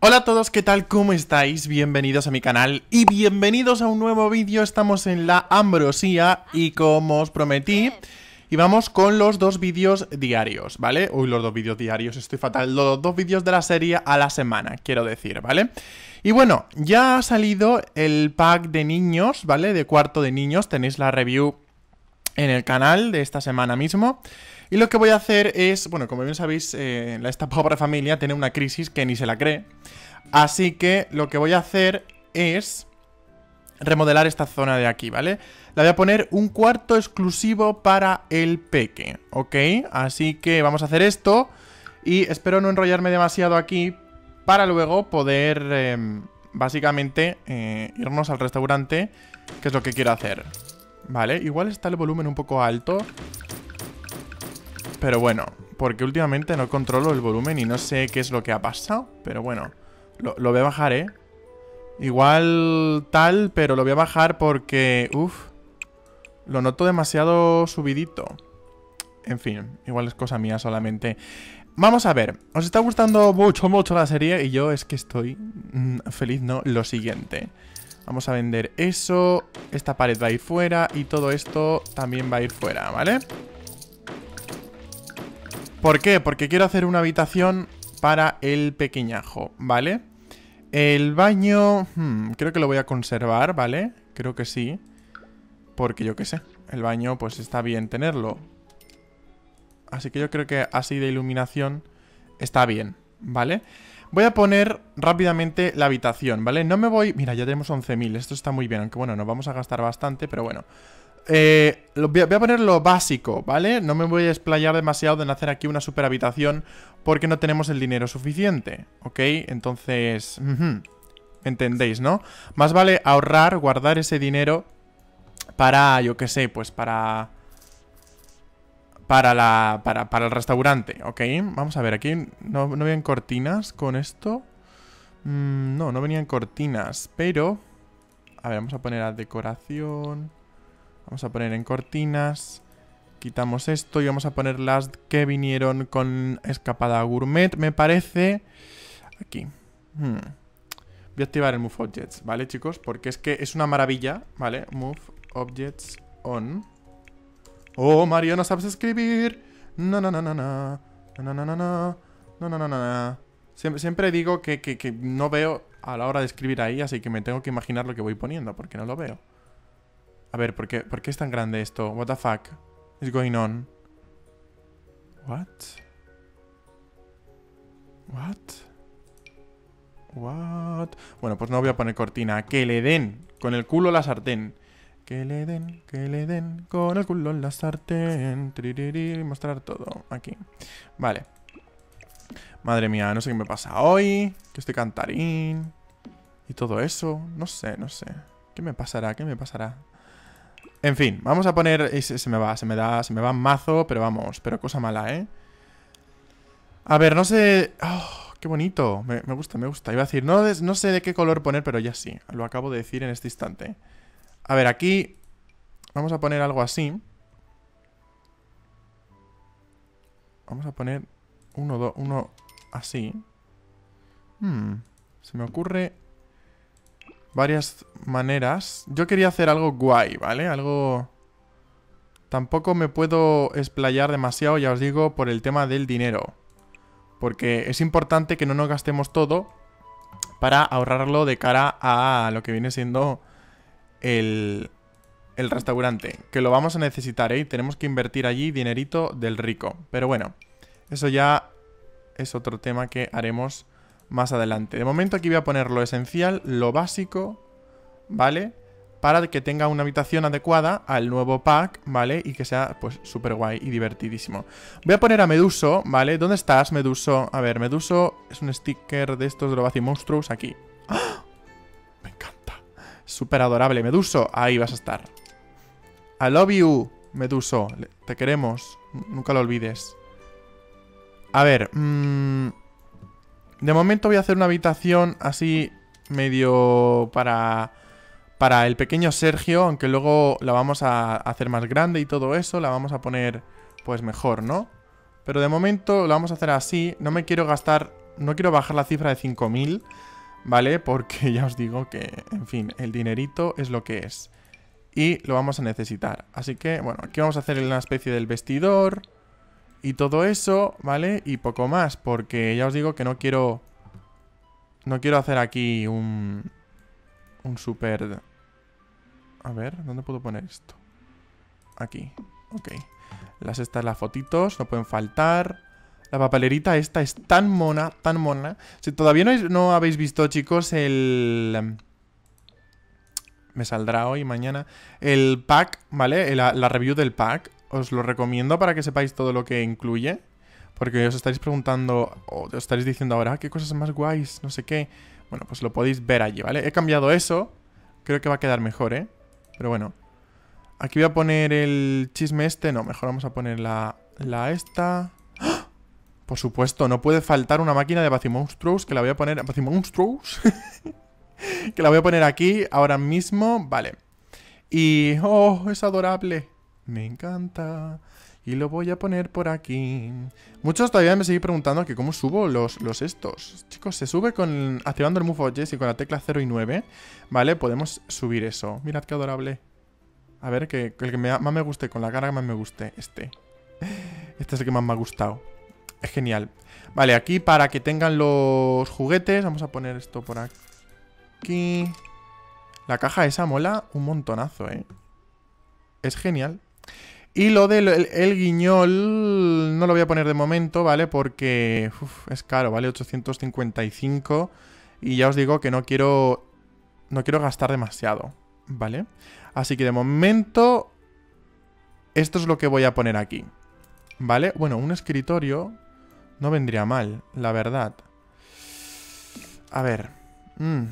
Hola a todos, ¿qué tal? ¿Cómo estáis? Bienvenidos a mi canal y bienvenidos a un nuevo vídeo. Estamos en la ambrosía y como os prometí, y vamos con los dos vídeos diarios, ¿vale? Uy, los dos vídeos diarios, estoy fatal. Los dos vídeos de la serie a la semana, quiero decir, ¿vale? Y bueno, ya ha salido el pack de niños, ¿vale? De cuarto de niños, tenéis la review en el canal de esta semana mismo. Y lo que voy a hacer es, bueno, como bien sabéis, eh, esta pobre familia tiene una crisis que ni se la cree. Así que lo que voy a hacer es remodelar esta zona de aquí, ¿vale? Le voy a poner un cuarto exclusivo para el peque, ¿ok? Así que vamos a hacer esto y espero no enrollarme demasiado aquí para luego poder, em, básicamente, eh, irnos al restaurante, que es lo que quiero hacer. Vale, igual está el volumen un poco alto pero bueno, porque últimamente no controlo el volumen y no sé qué es lo que ha pasado. Pero bueno, lo, voy a bajar, ¿eh? Igual tal, pero lo voy a bajar porque... uff lo noto demasiado subidito. En fin, igual es cosa mía solamente. Vamos a ver, os está gustando mucho, mucho la serie y yo es que estoy mm, feliz, ¿no? Lo siguiente. Vamos a vender eso, esta pared va a ir fuera y todo esto también va a ir fuera, ¿vale? vale ¿Por qué? Porque quiero hacer una habitación para el pequeñajo, ¿vale? El baño... Hmm, creo que lo voy a conservar, ¿vale? Creo que sí. Porque yo qué sé. El baño, pues está bien tenerlo. Así que yo creo que así de iluminación está bien, ¿vale? Voy a poner rápidamente la habitación, ¿vale? No me voy... Mira, ya tenemos 11.000. Esto está muy bien. Aunque bueno, nos vamos a gastar bastante, pero bueno. Eh, voy, a, poner lo básico, ¿vale? No me voy a explayar demasiado en hacer aquí una habitación porque no tenemos el dinero suficiente, ¿ok? Entonces, entendéis, ¿no? Más vale ahorrar, guardar ese dinero para, yo qué sé, pues para... Para, la, para, el restaurante, ¿ok? Vamos a ver, aquí no, no venían cortinas con esto. Mm, no, no venían cortinas, pero... A ver, vamos a poner a decoración... Vamos a poner en cortinas. Quitamos esto y vamos a poner las que vinieron con escapada gourmet, me parece. Aquí. Hmm. Voy a activar el Move Objects, ¿vale, chicos? Porque es que es una maravilla, ¿vale? Move Objects On. Oh, Mario, no sabes escribir. No, no, no, no, no. No, no, no, no. No, no, no, no. Siempre, siempre digo que no veo a la hora de escribir ahí, así que me tengo que imaginar lo que voy poniendo, porque no lo veo. A ver, ¿por qué, ¿por qué es tan grande esto? What the fuck is going on? What? What? What? Bueno, pues no voy a poner cortina. Que le den con el culo la sartén. Que le den, que le den con el culo la sartén. mostrar todo aquí. Vale. Madre mía, no sé qué me pasa hoy. Que estoy cantarín. Y todo eso. No sé, no sé. ¿Qué me pasará? ¿Qué me pasará? En fin, vamos a poner... Eh, se me va, se me da, se me va mazo, pero vamos, pero cosa mala, ¿eh? A ver, no sé... Oh, ¡Qué bonito! Me, gusta, me gusta. Iba a decir, no, no sé de qué color poner, pero ya sí. Lo acabo de decir en este instante. A ver, aquí... Vamos a poner algo así. Vamos a poner uno, dos, uno así. Hmm, se me ocurre varias maneras. Yo quería hacer algo guay, ¿vale? Algo... Tampoco me puedo explayar demasiado, ya os digo, por el tema del dinero. Porque es importante que no nos gastemos todo para ahorrarlo de cara a lo que viene siendo el, el restaurante. Que lo vamos a necesitar, ¿eh? Tenemos que invertir allí dinerito del rico. Pero bueno, eso ya es otro tema que haremos más adelante. De momento aquí voy a poner lo esencial, lo básico, ¿vale? Para que tenga una habitación adecuada al nuevo pack, ¿vale? Y que sea, pues, súper guay y divertidísimo. Voy a poner a Meduso, ¿vale? ¿Dónde estás, Meduso? A ver, Meduso es un sticker de estos de y Monstruos aquí. ¡Ah! Me encanta. Súper adorable. Meduso, ahí vas a estar. I love you, Meduso. Te queremos. Nunca lo olvides. A ver, mmm... De momento voy a hacer una habitación así medio para, para el pequeño Sergio, aunque luego la vamos a hacer más grande y todo eso, la vamos a poner pues mejor, ¿no? Pero de momento lo vamos a hacer así, no me quiero gastar, no quiero bajar la cifra de 5000, ¿vale? Porque ya os digo que, en fin, el dinerito es lo que es. Y lo vamos a necesitar. Así que, bueno, aquí vamos a hacer una especie del vestidor... Y todo eso, ¿vale? Y poco más, porque ya os digo que no quiero... No quiero hacer aquí un... Un super... A ver, ¿dónde puedo poner esto? Aquí, ok Las estas, las fotitos, no pueden faltar La papelerita esta es tan mona, tan mona Si todavía no, habéis visto, chicos, el... Me saldrá hoy, mañana El pack, ¿vale? La, la review del pack os lo recomiendo para que sepáis todo lo que incluye. Porque os estaréis preguntando, o os estaréis diciendo ahora, ah, qué cosas más guays, no sé qué. Bueno, pues lo podéis ver allí, ¿vale? He cambiado eso. Creo que va a quedar mejor, ¿eh? Pero bueno. Aquí voy a poner el chisme este. No, mejor vamos a poner la, la esta. ¡Ah! Por supuesto, no puede faltar una máquina de bacimonstruos que la voy a poner... ¿Bacimonstruos? que la voy a poner aquí ahora mismo. Vale. Y... ¡Oh! Es adorable. Me encanta. Y lo voy a poner por aquí. Muchos todavía me seguís preguntando que cómo subo los, los estos. Chicos, se sube con activando el Move y con la tecla 0 y 9. Vale, podemos subir eso. Mirad qué adorable. A ver, que, el que más me guste, con la cara que más me guste, este. Este es el que más me ha gustado. Es genial. Vale, aquí para que tengan los juguetes, vamos a poner esto por aquí. La caja esa mola un montonazo, ¿eh? Es genial. Y lo del el, guiñol no lo voy a poner de momento, ¿vale? Porque es caro, ¿vale? 855. Y ya os digo que no quiero, no quiero gastar demasiado, ¿vale? Así que de momento esto es lo que voy a poner aquí. ¿Vale? Bueno, un escritorio no vendría mal, la verdad. A ver. Mm.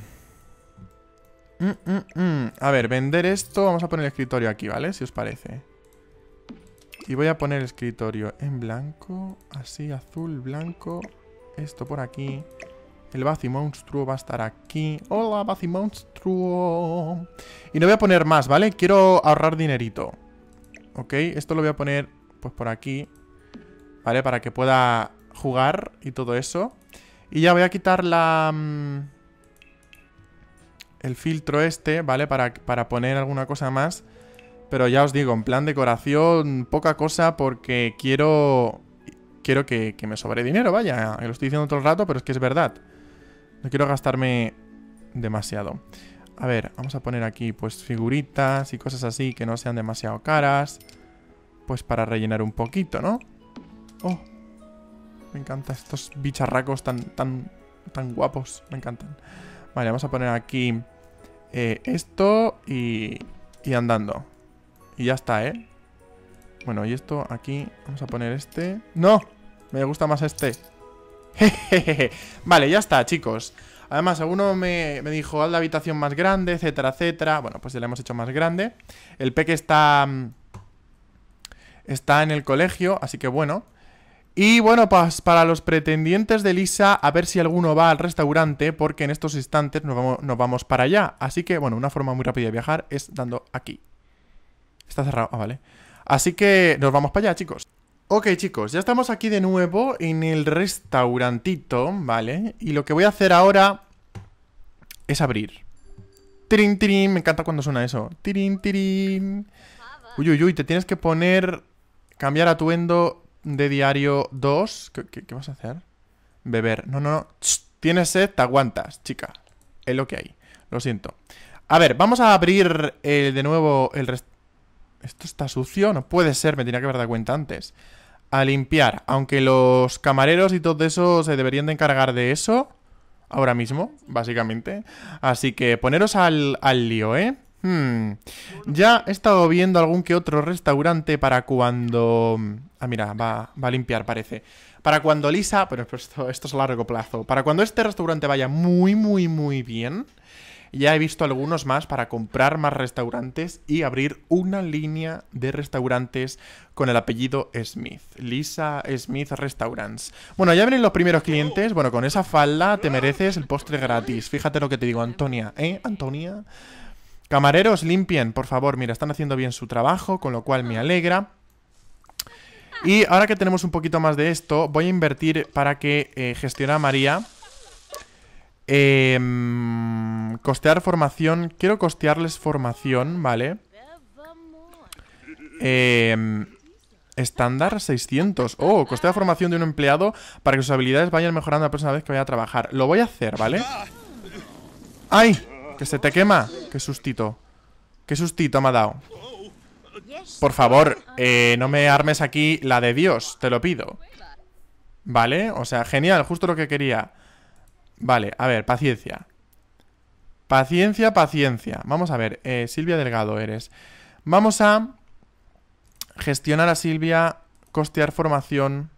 Mm, mm, a ver, vender esto. Vamos a poner el escritorio aquí, ¿vale? Si os parece. Y voy a poner el escritorio en blanco, así, azul, blanco. Esto por aquí. El Bazi Monstruo va a estar aquí. ¡Hola, Bazi Monstruo! Y no voy a poner más, ¿vale? Quiero ahorrar dinerito. ¿Ok? Esto lo voy a poner, pues, por aquí. ¿Vale? Para que pueda jugar y todo eso. Y ya voy a quitar la... Mm, el filtro este, ¿vale? Para, para poner alguna cosa más. Pero ya os digo, en plan decoración, poca cosa porque quiero... Quiero que, me sobre dinero, vaya. Lo estoy diciendo todo el rato, pero es que es verdad. No quiero gastarme demasiado. A ver, vamos a poner aquí pues figuritas y cosas así que no sean demasiado caras. Pues para rellenar un poquito, ¿no? Oh, me encantan estos bicharracos tan, tan, tan guapos. Me encantan. Vale, vamos a poner aquí eh, esto y, y andando. Y ya está, ¿eh? Bueno, y esto aquí... Vamos a poner este... ¡No! Me gusta más este. Vale, ya está, chicos. Además, alguno me, me, dijo, haz la habitación más grande, etcétera, etcétera. Bueno, pues ya la hemos hecho más grande. El peque está... Mm, está en el colegio, así que bueno. Y bueno, pues para los pretendientes de Lisa, a ver si alguno va al restaurante, porque en estos instantes vamos, nos vamos para allá. Así que, bueno, una forma muy rápida de viajar es dando aquí. Está cerrado, ah, vale Así que nos vamos para allá, chicos Ok, chicos, ya estamos aquí de nuevo en el restaurantito, ¿vale? Y lo que voy a hacer ahora es abrir Tirin, tirin, me encanta cuando suena eso Tirin, tirin Uy, uy, uy, te tienes que poner Cambiar atuendo de diario 2 ¿Qué, vas a hacer? Beber, no, no, no Tienes sed, te aguantas, chica Es lo que hay, lo siento A ver, vamos a abrir eh, de nuevo el restaurante esto está sucio, no puede ser, me tenía que haber dado cuenta antes. A limpiar, aunque los camareros y todo eso se deberían de encargar de eso ahora mismo, básicamente. Así que poneros al, lío, ¿eh? Hmm. Ya he estado viendo algún que otro restaurante para cuando... Mm, ah, mira, va, a limpiar, parece. Para cuando Lisa... Pero esto, esto es a largo plazo. Para cuando este restaurante vaya muy, muy, muy bien... Ya he visto algunos más para comprar más restaurantes y abrir una línea de restaurantes con el apellido Smith. Lisa Smith Restaurants. Bueno, ya vienen los primeros clientes. Bueno, con esa falda te mereces el postre gratis. Fíjate lo que te digo, Antonia. ¿Eh, Antonia? Camareros, limpien, por favor. Mira, están haciendo bien su trabajo, con lo cual me alegra. Y ahora que tenemos un poquito más de esto, voy a invertir para que gestiona eh, gestione a María eh, costear formación. Quiero costearles formación, ¿vale? Eh, estándar 600. Oh, costear formación de un empleado para que sus habilidades vayan mejorando la próxima vez que vaya a trabajar. Lo voy a hacer, ¿vale? ¡Ay! Que se te quema. Qué sustito. Qué sustito me ha dado. Por favor, eh, no me armes aquí la de Dios, te lo pido. ¿Vale? O sea, genial, justo lo que quería. Vale, a ver, paciencia. Paciencia, paciencia. Vamos a ver, eh, Silvia Delgado eres. Vamos a gestionar a Silvia, costear formación.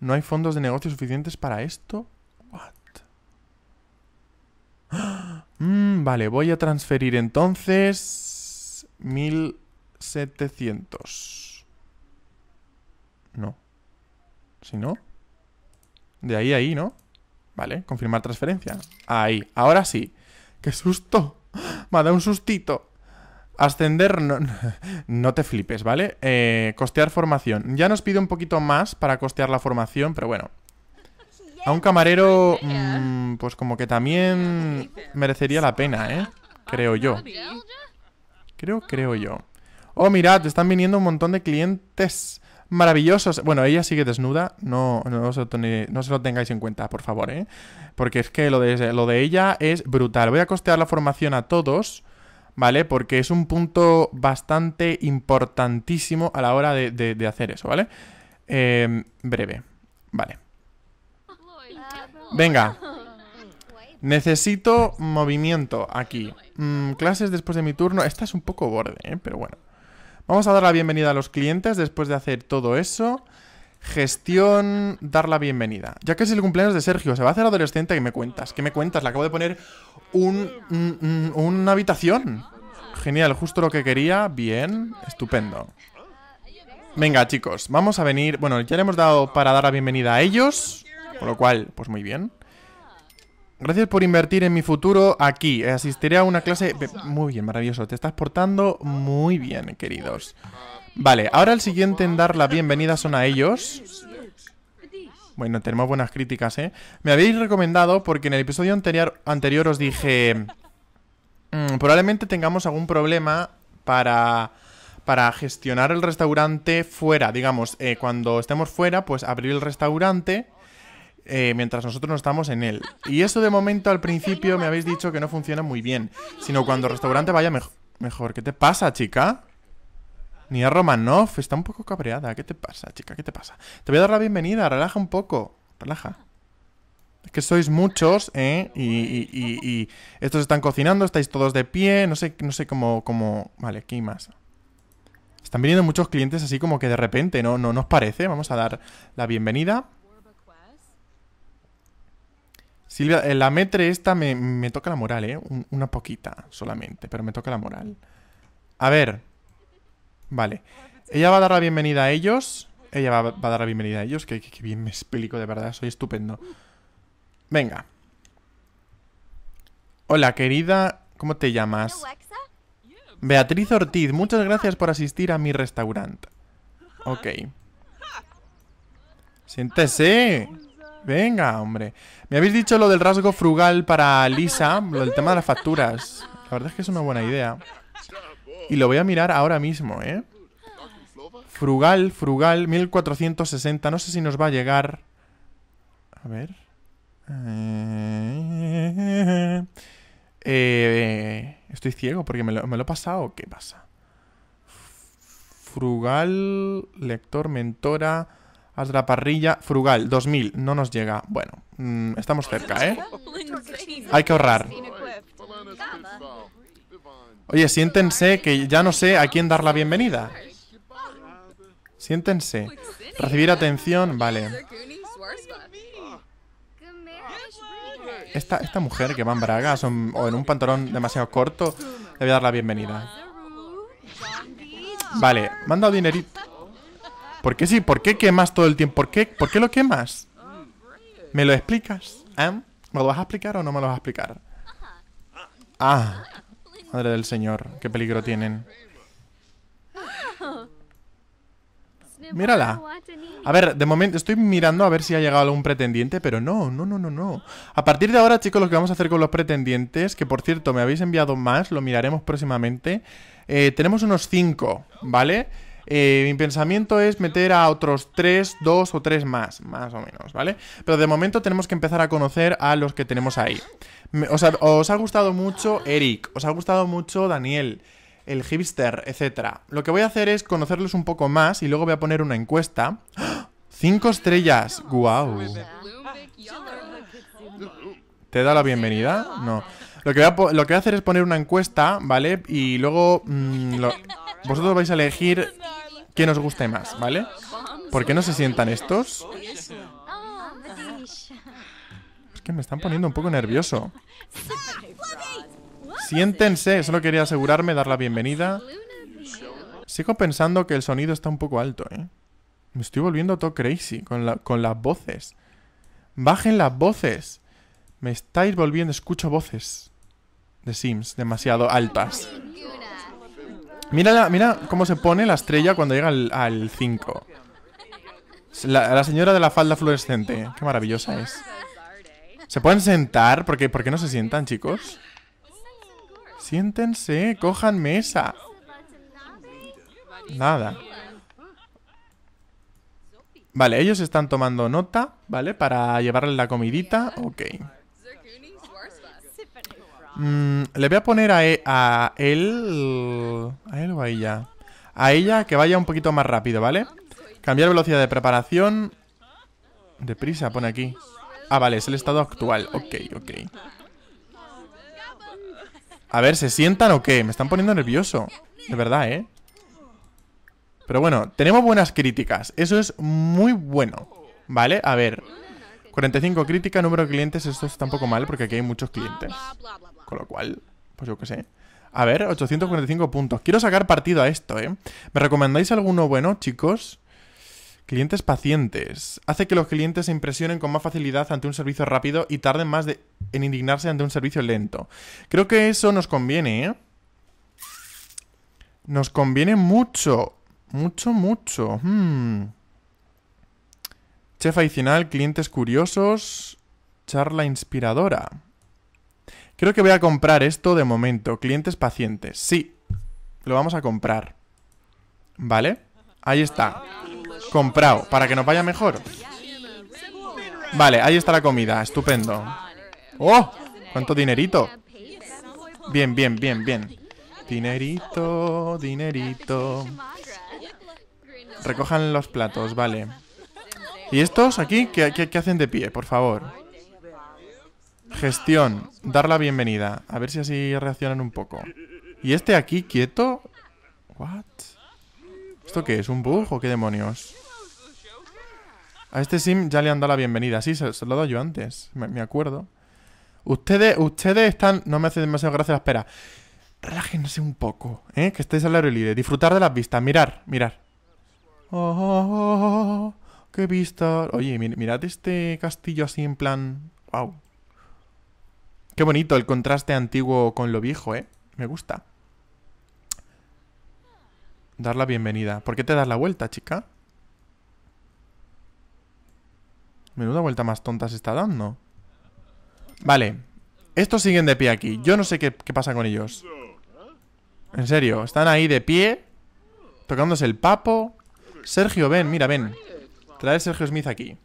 ¿No hay fondos de negocio suficientes para esto? What? Mm, vale, voy a transferir entonces 1700. No. Si no. De ahí a ahí, ¿no? Vale, confirmar transferencia. Ahí, ahora sí. ¡Qué susto! Me ha dado un sustito. Ascender, no, no te flipes, ¿vale? Eh, costear formación. Ya nos pide un poquito más para costear la formación, pero bueno. A un camarero, mm, pues como que también merecería la pena, ¿eh? Creo yo. Creo, creo yo. Oh, mirad, están viniendo un montón de clientes maravillosos. Bueno, ella sigue desnuda, no, no, se, lo no se lo tengáis en cuenta, por favor, ¿eh? Porque es que lo de, lo de ella es brutal. Voy a costear la formación a todos, ¿vale? Porque es un punto bastante importantísimo a la hora de, hacer eso, ¿vale? Em, breve, vale. Venga. Necesito movimiento aquí. Mm, clases después de mi turno. Esta es un poco borde, ¿eh? pero bueno. Vamos a dar la bienvenida a los clientes después de hacer todo eso. Gestión, dar la bienvenida. Ya que es el cumpleaños de Sergio, se va a hacer adolescente que me cuentas. ¿Qué me cuentas? Le acabo de poner un, una habitación. Genial, justo lo que quería. Bien, estupendo. Venga, chicos, vamos a venir... Bueno, ya le hemos dado para dar la bienvenida a ellos. Con lo cual, pues muy bien. Gracias por invertir en mi futuro aquí. Asistiré a una clase... Muy bien, maravilloso. Te estás portando muy bien, queridos. Vale, ahora el siguiente en dar la bienvenida son a ellos. Bueno, tenemos buenas críticas, ¿eh? Me habéis recomendado porque en el episodio anterior, anterior os dije... Mm, probablemente tengamos algún problema para para gestionar el restaurante fuera, digamos, eh, cuando estemos fuera, pues abrir el restaurante eh, mientras nosotros no estamos en él. Y eso de momento al principio me habéis dicho que no funciona muy bien, sino cuando el restaurante vaya mejor. ¿Qué te pasa, chica? Ni a Romanov, está un poco cabreada. ¿Qué te pasa, chica? ¿Qué te pasa? Te voy a dar la bienvenida, relaja un poco. Relaja. Es que sois muchos, ¿eh? Y, estos están cocinando, estáis todos de pie, no sé, no sé cómo, cómo... Vale, aquí más? Están viniendo muchos clientes así como que de repente, ¿no? ¿no? parece? Vamos a dar la bienvenida. Silvia, eh, la metre esta me, toca la moral, ¿eh? una poquita solamente, pero me toca la moral. A ver. Vale. Ella va a dar la bienvenida a ellos. Ella va, a dar la bienvenida a ellos. Que, que bien me explico, de verdad. Soy estupendo. Venga. Hola, querida. ¿Cómo te llamas? Beatriz Ortiz, muchas gracias por asistir a mi restaurante. Ok. Siéntese. Venga, hombre. Me habéis dicho lo del rasgo frugal para Lisa, lo del tema de las facturas. La verdad es que es una buena idea. Y lo voy a mirar ahora mismo, ¿eh? Frugal, frugal, 1460. No sé si nos va a llegar. A ver. Eh, estoy ciego porque me lo, me lo he pasado. ¿Qué pasa? Frugal, lector, mentora. Haz la parrilla, frugal, 2000, no nos llega. Bueno, mm, estamos cerca, ¿eh? Hay que ahorrar. Oye, siéntense que ya no sé a quién dar la bienvenida. Siéntense. Recibir atención, vale. Esta, esta mujer que va en bragas o en, un pantalón demasiado corto debe dar la bienvenida. Vale, manda dinerito. ¿Por qué sí? ¿Por qué quemas todo el tiempo? ¿Por qué, ¿Por qué lo quemas? ¿Me lo explicas? ¿Ah? ¿Me lo vas a explicar o no me lo vas a explicar? Ah, madre del señor, qué peligro tienen. Mírala. A ver, de momento estoy mirando a ver si ha llegado algún pretendiente, pero no, no, no, no, no. A partir de ahora, chicos, lo que vamos a hacer con los pretendientes, que por cierto me habéis enviado más, lo miraremos próximamente. Eh, tenemos unos 5, ¿vale? Eh, mi pensamiento es meter a otros tres, dos o tres más, más o menos, ¿vale? Pero de momento tenemos que empezar a conocer a los que tenemos ahí. os ha, gustado mucho Eric, os ha gustado mucho Daniel el hipster, etcétera. Lo que voy a hacer es conocerlos un poco más y luego voy a poner una encuesta. ¡Ah! ¡Cinco estrellas! ¡Guau! ¿Te ¿Te da la bienvenida? No. Lo que, voy a, hacer es poner una encuesta, ¿vale? Y luego... Mm, vosotros vais a elegir qué nos guste más, ¿vale? ¿Por qué no se sientan estos? Es que me están poniendo un poco nervioso. Siéntense, solo quería asegurarme, dar la bienvenida. Sigo pensando que el sonido está un poco alto, ¿eh? Me estoy volviendo todo crazy con, con las voces. ¡Bajen las voces! Me estáis volviendo, escucho voces de Sims demasiado altas. Mira, mira cómo se pone la estrella cuando llega al 5. La, señora de la falda fluorescente. Qué maravillosa es. ¿Se pueden sentar? ¿Por qué, no se sientan, chicos? Siéntense, cojan mesa. Nada. Vale, ellos están tomando nota, ¿vale? Para llevarle la comidita. Ok. Mm, le voy a poner e, a, él... ¿A él o a ella? A ella que vaya un poquito más rápido, ¿vale? Cambiar velocidad de preparación. Deprisa, pone aquí. Ah, vale, es el estado actual. Ok, ok. A ver, ¿se sientan o qué? Me están poniendo nervioso. De verdad, ¿eh? Pero bueno, tenemos buenas críticas. Eso es muy bueno. ¿Vale? A ver. 45 críticas, número de clientes. Esto está un poco mal porque aquí hay muchos clientes. Con lo cual, pues yo qué sé. A ver, 845 puntos. Quiero sacar partido a esto, ¿eh? ¿Me recomendáis alguno bueno, chicos? Clientes pacientes. Hace que los clientes se impresionen con más facilidad ante un servicio rápido y tarden más en indignarse ante un servicio lento. Creo que eso nos conviene, ¿eh? Nos conviene mucho. Mucho, mucho. Hmm. Chef adicional, clientes curiosos, charla inspiradora. Creo que voy a comprar esto de momento. Clientes pacientes. Sí. Lo vamos a comprar. ¿Vale? Ahí está. Comprado. Para que nos vaya mejor. Vale, ahí está la comida. Estupendo. ¡Oh! ¿Cuánto dinerito? Bien, bien, bien, bien. Dinerito, dinerito. Recojan los platos, vale. ¿Y estos aquí? ¿Qué, qué hacen de pie, por favor? Gestión, dar la bienvenida. A ver si así reaccionan un poco. ¿Y este aquí quieto? ¿What? ¿Esto qué es? ¿Un bug o qué demonios? A este sim ya le han dado la bienvenida. Sí, se, lo he dado yo antes. Me, acuerdo. Ustedes, ustedes están... No me hace demasiado gracia la espera. Relájense un poco, ¿eh? Que estáis al aire libre. Disfrutar de las vistas. Mirar, mirar. Oh, ¡Qué vista! Oye, mirad este castillo así en plan... ¡Wow! Qué bonito el contraste antiguo con lo viejo, ¿eh? Me gusta. Dar la bienvenida. ¿Por qué te das la vuelta, chica? Menuda vuelta más tonta se está dando. Vale. Estos siguen de pie aquí. Yo no sé qué, pasa con ellos. En serio, están ahí de pie. Tocándose el papo. Sergio, ven, mira, ven. Trae Sergio Smith aquí.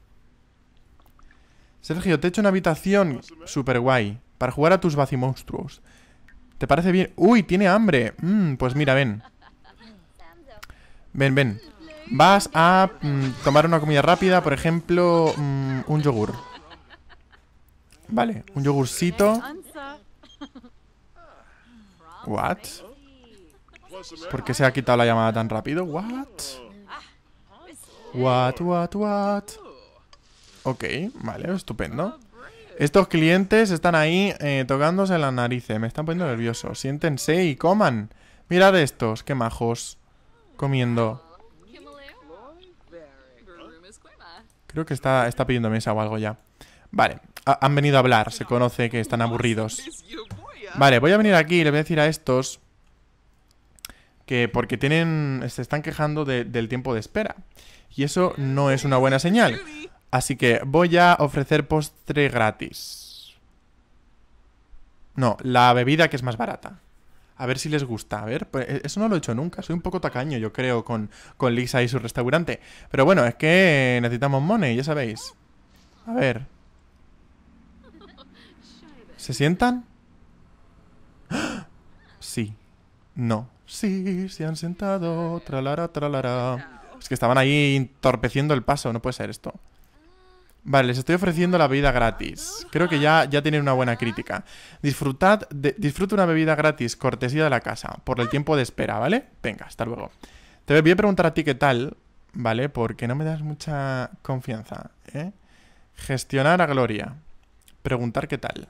Sergio, te he hecho una habitación super guay. Para jugar a tus vacimonstruos. ¿Te parece bien? ¡Uy, tiene hambre! Mm, pues mira, ven. Ven, ven. Vas a mm, tomar una comida rápida, por ejemplo, mm, un yogur. Vale, un yogurcito. What? ¿Por qué se ha quitado la llamada tan rápido? What? What, what, what? Ok, vale, estupendo. Estos clientes están ahí eh, tocándose la nariz. Eh, me están poniendo nervioso. Siéntense y coman. Mirad estos, qué majos. Comiendo. Creo que está, está pidiendo mesa o algo ya. Vale, han venido a hablar. Se conoce que están aburridos. Vale, voy a venir aquí y le voy a decir a estos que porque tienen se están quejando del tiempo de espera. Y eso no es una buena señal. Así que voy a ofrecer postre gratis. No, la bebida que es más barata. A ver si les gusta. A ver, pues, e-, eso no lo he hecho nunca. Soy un poco tacaño, yo creo, con, Lisa y su restaurante. Pero bueno, es que necesitamos money, ya sabéis. A ver. ¿Se sientan? ¡Ah! Sí. No. Sí, se han sentado. Tralara, tralara. Es que estaban ahí entorpeciendo el paso. No puede ser esto. Vale, les estoy ofreciendo la bebida gratis. Creo que ya, ya tienen una buena crítica. Disfrutad de, disfruta una bebida gratis, cortesía de la casa, por el tiempo de espera, ¿vale? Venga, hasta luego. Te voy a preguntar a ti qué tal, ¿vale? Porque no me das mucha confianza, ¿eh? Gestionar a Gloria. Preguntar qué tal.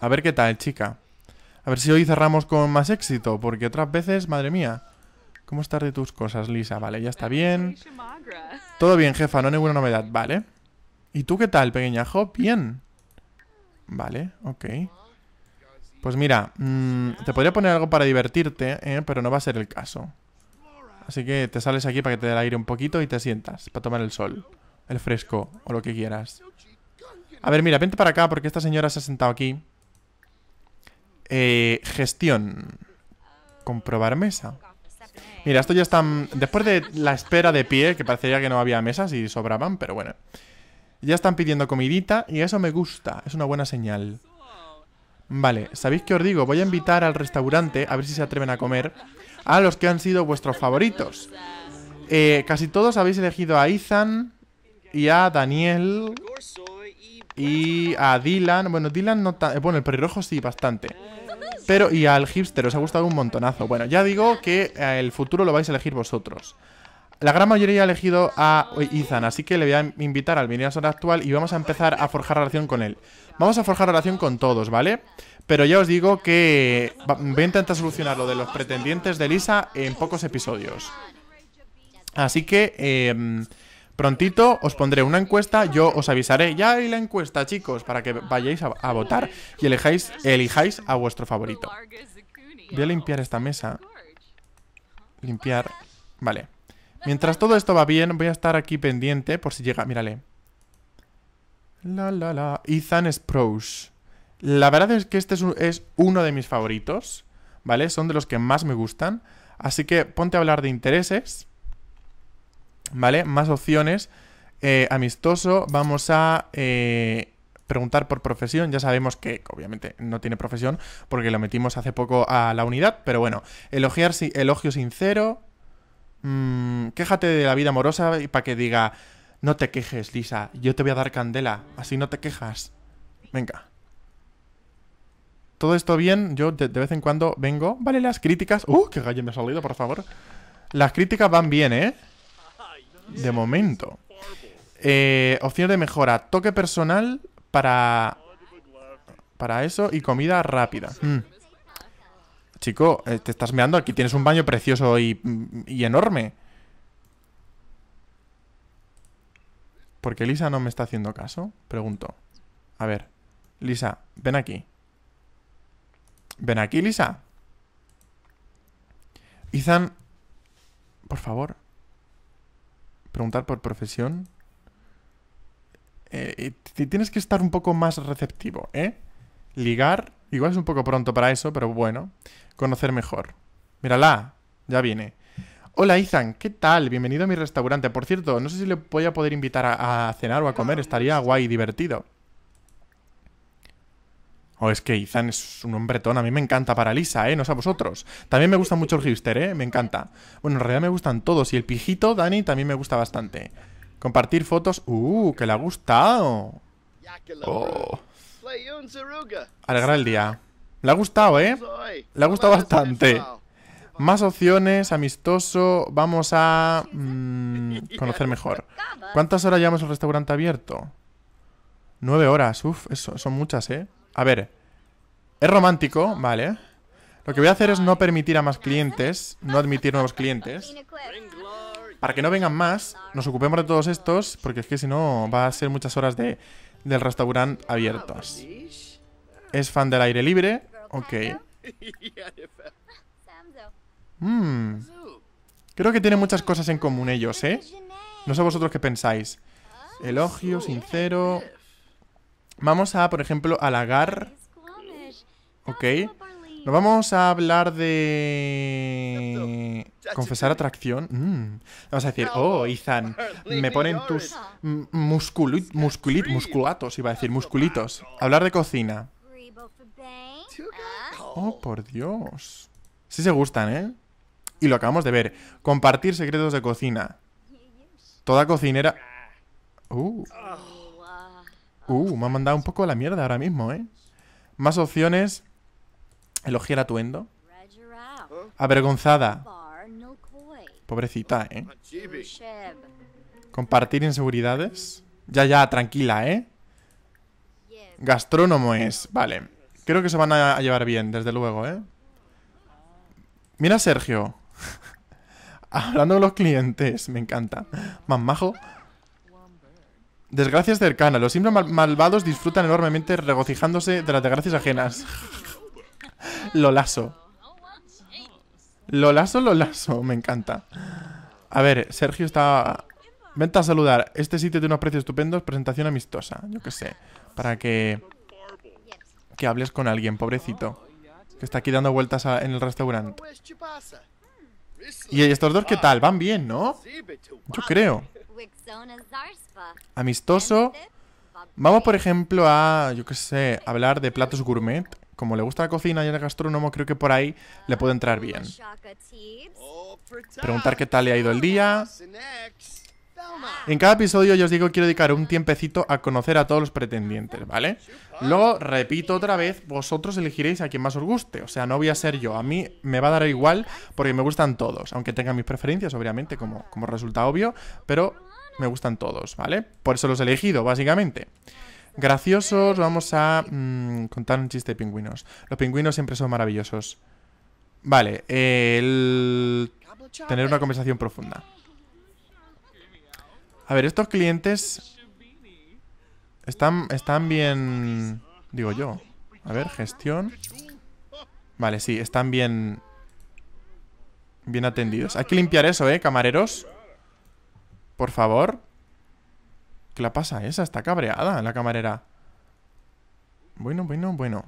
A ver qué tal, chica. A ver si hoy cerramos con más éxito, porque otras veces, madre mía... ¿Cómo estás de tus cosas, Lisa? Vale, ya está bien. Todo bien, jefa, no hay ninguna novedad, vale. ¿Y tú qué tal, pequeña Bien. Vale, ok. Pues mira, mm, te podría poner algo para divertirte, ¿eh? pero no va a ser el caso. Así que te sales aquí para que te dé el aire un poquito y te sientas, para tomar el sol, el fresco o lo que quieras. A ver, mira, vente para acá porque esta señora se ha sentado aquí. Eh, gestión. Comprobar mesa. Mira, esto ya están... Mm, después de la espera de pie, que parecería que no había mesas y sobraban, pero bueno. Ya están pidiendo comidita y eso me gusta. Es una buena señal. Vale, ¿sabéis qué os digo? Voy a invitar al restaurante, a ver si se atreven a comer, a los que han sido vuestros favoritos. Eh, casi todos habéis elegido a Ethan y a Daniel y a Dylan. Bueno, Dylan no tan... Eh, bueno, el rojo sí, bastante. Pero, y al hipster, os ha gustado un montonazo. Bueno, ya digo que eh, el futuro lo vais a elegir vosotros. La gran mayoría ha elegido a eh, Ethan, así que le voy a invitar al venir a actual y vamos a empezar a forjar relación con él. Vamos a forjar relación con todos, ¿vale? Pero ya os digo que voy a intentar solucionar lo de los pretendientes de Lisa en pocos episodios. Así que... Eh, Prontito os pondré una encuesta, yo os avisaré. Ya hay la encuesta, chicos, para que vayáis a, votar y elijáis, a vuestro favorito. Voy a limpiar esta mesa. Limpiar. Vale. Mientras todo esto va bien, voy a estar aquí pendiente por si llega. Mírale. La, la, la. Ethan Sprouse. La verdad es que este es uno de mis favoritos. ¿Vale? Son de los que más me gustan. Así que ponte a hablar de intereses. ¿vale? Más opciones. Eh, amistoso, vamos a eh, preguntar por profesión. Ya sabemos que obviamente no tiene profesión porque lo metimos hace poco a la unidad, pero bueno, elogiar, si, elogio sincero. Mm, quéjate de la vida amorosa y para que diga, no te quejes, Lisa, yo te voy a dar candela, así no te quejas. Venga. Todo esto bien, yo de, vez en cuando vengo. Vale, las críticas. ¡Uh! ¡Qué gallo me ha salido, por favor! Las críticas van bien, ¿eh? de momento. Eh, opciones de mejora, toque personal para... Para eso y comida rápida. Mm. Chico, eh, te estás mirando aquí tienes un baño precioso y, enorme. ¿Por qué Lisa no me está haciendo caso? Pregunto. A ver, Lisa, ven aquí. Ven aquí, Lisa. Ethan, por favor, preguntar por profesión. Eh, tienes que estar un poco más receptivo, ¿eh? Ligar, igual es un poco pronto para eso, pero bueno, conocer mejor. Mírala, ya viene. Hola Ethan. ¿qué tal? Bienvenido a mi restaurante. Por cierto, no sé si le voy a poder invitar a, a cenar o a comer, estaría guay y divertido. O oh, es que Izan es un hombretón. A mí me encanta para Lisa, ¿eh? No sé a vosotros. También me gusta mucho el hipster, ¿eh? Me encanta. Bueno, en realidad me gustan todos. Y el pijito, Dani, también me gusta bastante. Compartir fotos. ¡Uh! ¡Que le ha gustado! Oh. Alegrar el día. Le ha gustado, ¿eh? Le ha gustado bastante. Más opciones, amistoso. Vamos a mm, conocer mejor. ¿Cuántas horas llevamos el restaurante abierto? Nueve horas, uff, son muchas, ¿eh? A ver, es romántico, vale. Lo que voy a hacer es no permitir a más clientes, no admitir nuevos clientes. Para que no vengan más, nos ocupemos de todos estos, porque es que si no va a ser muchas horas de, del restaurante abiertas. Es fan del aire libre, ok. Hmm. Creo que tienen muchas cosas en común ellos, ¿eh? No sé vosotros qué pensáis. Elogio, sincero, Vamos a, por ejemplo, halagar. Ok. vamos a hablar de... Confesar atracción. Mm. Vamos a decir, oh, Izan, me ponen tus musculitos, musculatos, iba a decir, musculitos. Hablar de cocina. Oh, por Dios. Sí se gustan, ¿eh? Y lo acabamos de ver. Compartir secretos de cocina. Toda cocinera... Uh. Uh, me ha mandado un poco la mierda ahora mismo, ¿eh? Más opciones. Elogiar atuendo. Avergonzada. Pobrecita, ¿eh? Compartir inseguridades. Ya, ya, tranquila, ¿eh? Gastrónomo es. Vale. Creo que se van a llevar bien, desde luego, ¿eh? Mira Sergio. Hablando de los clientes, me encanta. Más majo. Desgracias cercana. Los simples malvados disfrutan enormemente regocijándose de las desgracias ajenas. Lolaso. lo Lolaso. Me encanta. A ver, Sergio está... Vente a saludar. Este sitio tiene unos precios estupendos. Presentación amistosa. Yo qué sé. Para que... Que hables con alguien, pobrecito. Que está aquí dando vueltas en el restaurante. Pues, y estos dos, ¿qué tal? Van bien, ¿no? Yo creo. Amistoso. Vamos, por ejemplo, a, yo qué sé, hablar de platos gourmet. Como le gusta la cocina y el gastrónomo, creo que por ahí le puede entrar bien. Preguntar qué tal le ha ido el día. En cada episodio yo os digo quiero dedicar un tiempecito a conocer a todos los pretendientes, ¿vale? Luego, repito otra vez, vosotros elegiréis a quien más os guste. O sea, no voy a ser yo. A mí me va a dar igual porque me gustan todos. Aunque tengan mis preferencias, obviamente, como, como resulta obvio. Pero me gustan todos, ¿vale? Por eso los he elegido, básicamente. Graciosos, vamos a mm, contar un chiste de pingüinos. Los pingüinos siempre son maravillosos. Vale, el... Tener una conversación profunda. A ver, estos clientes... Están, están bien... Digo yo. A ver, gestión. Vale, sí, están bien... Bien atendidos. Hay que limpiar eso, ¿eh, camareros? Por favor. ¿Qué la pasa esa? Está cabreada la camarera. Bueno, bueno, bueno.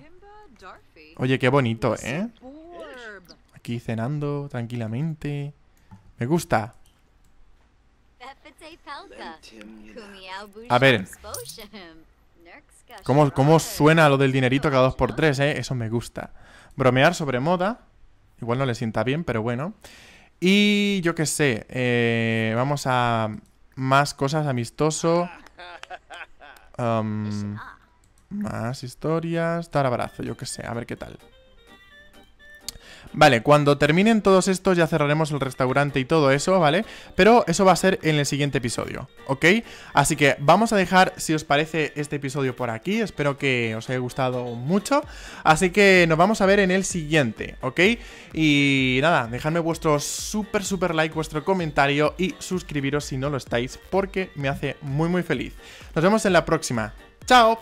Oye, qué bonito, ¿eh? Aquí cenando tranquilamente. Me gusta. A ver. ¿Cómo, cómo suena lo del dinerito cada dos por tres, eh? Eso me gusta. Bromear sobre moda. Igual no le sienta bien, pero bueno. Y yo qué sé, eh, vamos a más cosas amistoso. Um, más historias, dar abrazo, yo qué sé, a ver qué tal. Vale, cuando terminen todos estos ya cerraremos el restaurante y todo eso, ¿vale? Pero eso va a ser en el siguiente episodio, ¿ok? Así que vamos a dejar, si os parece, este episodio por aquí. Espero que os haya gustado mucho. Así que nos vamos a ver en el siguiente, ¿ok? Y nada, dejadme vuestro súper, súper like, vuestro comentario y suscribiros si no lo estáis, porque me hace muy, muy feliz. Nos vemos en la próxima. ¡Chao!